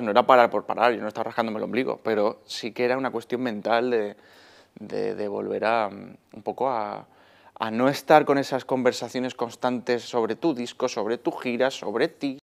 no era parar por parar, yo no estaba rascándome el ombligo, pero sí que era una cuestión mental de, volver a mm, un poco a, a no estar con esas conversaciones constantes sobre tu disco, sobre tu gira, sobre ti,